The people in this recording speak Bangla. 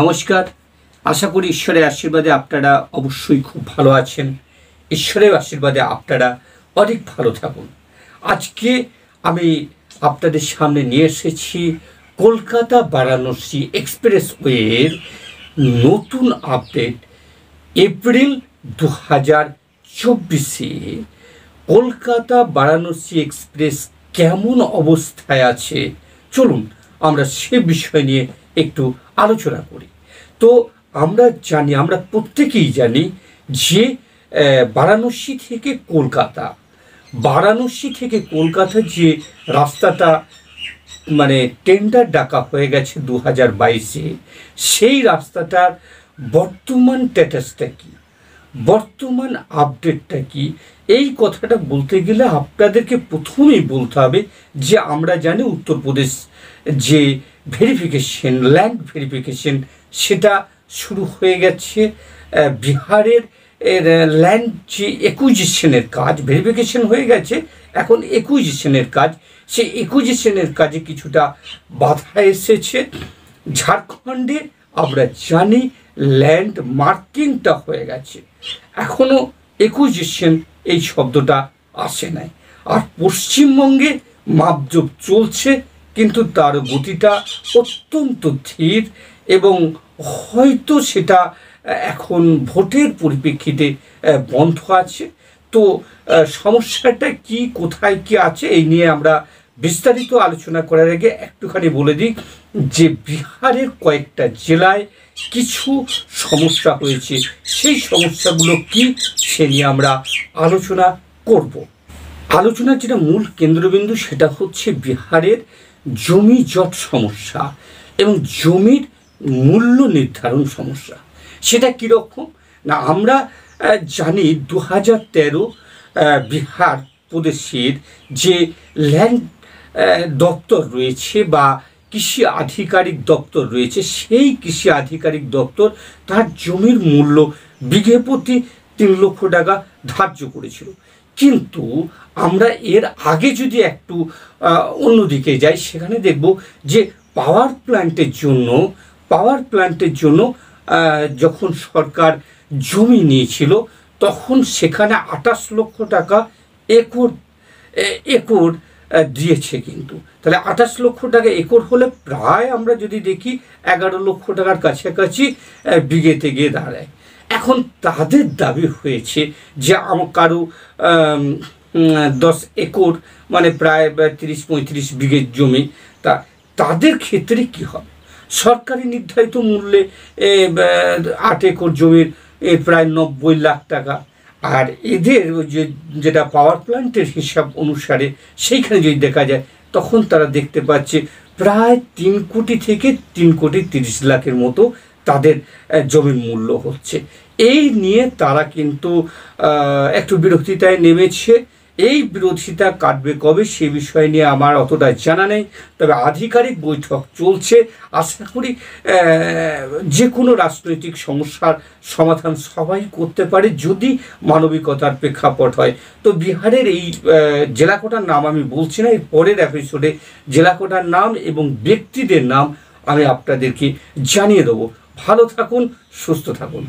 নমস্কার আশা করি ঈশ্বরের আশীর্বাদে আপনারা অবশ্যই খুব ভালো আছেন ঈশ্বরের আশীর্বাদে আপনারা অনেক ভালো থাকুন আজকে আমি আপনাদের সামনে নিয়ে এসেছি কলকাতা বারাণসী এক্সপ্রেসওয়ের নতুন আপডেট এপ্রিল দু হাজার চব্বিশে কলকাতা বারাণসী এক্সপ্রেস কেমন অবস্থায় আছে চলুন আমরা সে বিষয় নিয়ে একটু আলোচনা করি তো আমরা জানি আমরা প্রত্যেকেই জানি যে বারাণসী থেকে কলকাতা বারাণসী থেকে কলকাতা যে রাস্তাটা মানে টেন্ডার ডাকা হয়ে গেছে দু হাজার বাইশে সেই রাস্তাটার বর্তমান স্ট্যাটাসটা কি বর্তমান আপডেটটা কি এই কথাটা বলতে গেলে আপনাদেরকে প্রথমেই বলতে হবে যে আমরা জানি উত্তরপ্রদেশ যে ভেরিফিকেশন ল্যান্ড ভেরিফিকেশন সেটা শুরু হয়ে গেছে বিহারের এর ল্যান্ড যে একুইজিশনের কাজ ভেরিফিকেশন হয়ে গেছে এখন একুইজিশনের কাজ সে একুইজিশনের কাজে কিছুটা বাধা এসেছে ঝাড়খণ্ডে আমরা জানি ল্যান্ড মার্কিংটা হয়ে গেছে এখনও একুইজিশন এই শব্দটা আসে নাই আর পশ্চিমবঙ্গে মাপজোপ চলছে কিন্তু তার গতিটা অত্যন্ত ধীর এবং হয়তো সেটা এখন ভোটের পরিপ্রেক্ষিতে বন্ধ আছে তো সমস্যাটা কি কোথায় কি আছে এই নিয়ে আমরা বিস্তারিত আলোচনা করার আগে একটুখানি বলে দিই যে বিহারের কয়েকটা জেলায় কিছু সমস্যা হয়েছে সেই সমস্যাগুলো কি সে নিয়ে আমরা আলোচনা করব আলোচনার যেটা মূল কেন্দ্রবিন্দু সেটা হচ্ছে বিহারের জমি জট সমস্যা এবং জমির মূল্য নির্ধারণ সমস্যা সেটা কীরকম না আমরা জানি দু হাজার তেরো বিহার প্রদেশের যে ল্যান্ড দপ্তর রয়েছে বা কৃষি আধিকারিক দপ্তর রয়েছে সেই কৃষি আধিকারিক দপ্তর তার জমির মূল্য বিঘে প্রতি তিন লক্ষ টাকা ধার্য করেছিল কিন্তু আমরা এর আগে যদি একটু অন্যদিকে যাই সেখানে দেখব যে পাওয়ার প্ল্যান্টের জন্য পাওয়ার প্ল্যান্টের জন্য যখন সরকার জমি নিয়েছিল তখন সেখানে আঠাশ লক্ষ টাকা একর একর দিয়েছে কিন্তু তাহলে আঠাশ লক্ষ টাকা একর হলে প্রায় আমরা যদি দেখি এগারো লক্ষ টাকার কাছাকাছি বিঘেতে গিয়ে দাঁড়ায় এখন তাদের দাবি হয়েছে যে কারো দশ একর মানে প্রায় তিরিশ পঁয়ত্রিশ বিঘের জমি তা তাদের ক্ষেত্রে কি হবে সরকারি নির্ধারিত মূল্যে আট একর জমির প্রায় নব্বই লাখ টাকা আর এদের যে যেটা পাওয়ার প্ল্যান্টের হিসাব অনুসারে সেইখানে যদি দেখা যায় তখন তারা দেখতে পাচ্ছে প্রায় তিন কোটি থেকে তিন কোটি তিরিশ লাখের মতো তাদের জমির মূল্য হচ্ছে এই নিয়ে তারা কিন্তু একটু বিরক্তিতায় নেমেছে এই বিরোধিতা কাটবে কবে সে বিষয় নিয়ে আমার অতটা জানা নেই তবে আধিকারিক বৈঠক চলছে আশা করি যে কোনো রাজনৈতিক সমস্যার সমাধান সবাই করতে পারে যদি মানবিকতার প্রেক্ষাপট হয় তো বিহারের এই জেলা কোটার নাম আমি বলছি না এর পরের এপিসোডে জেলা কোটার নাম এবং ব্যক্তিদের নাম আমি আপনাদেরকে জানিয়ে দেবো ভালো থাকুন সুস্থ থাকুন